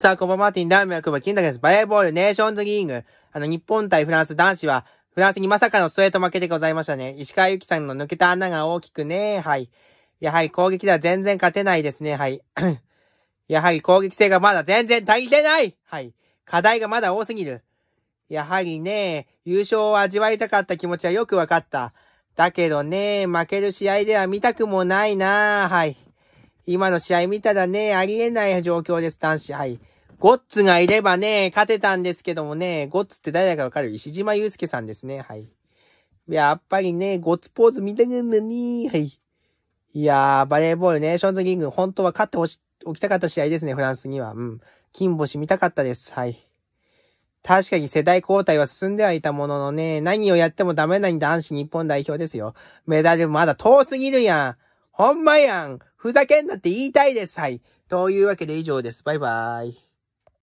さあ、コバマーティン、ダーメやクバ、金高です。バレーボール、ネーションズリーグ。あの、日本対フランス男子は、フランスにまさかのストレート負けでございましたね。石川由紀さんの抜けた穴が大きくね、はい。やはり攻撃では全然勝てないですね、はい。やはり攻撃性がまだ全然足りてないはい。課題がまだ多すぎる。やはりね、優勝を味わいたかった気持ちはよくわかった。だけどね、負ける試合では見たくもないなはい。今の試合見たらね、ありえない状況です、男子。はい。ゴッツがいればね、勝てたんですけどもね、ゴッツって誰だかわかる石島祐介さんですね。はい。やっぱりね、ゴッツポーズ見てるのに、はい。いやー、バレーボールね、ションズキング、本当は勝ってほし、おきたかった試合ですね、フランスには。うん。金星見たかったです。はい。確かに世代交代は進んではいたもののね、何をやってもダメなんだ男子日本代表ですよ。メダルまだ遠すぎるやん。ほんまやん。ふざけんなって言いたいです。はい。というわけで以上です。バイバーイ。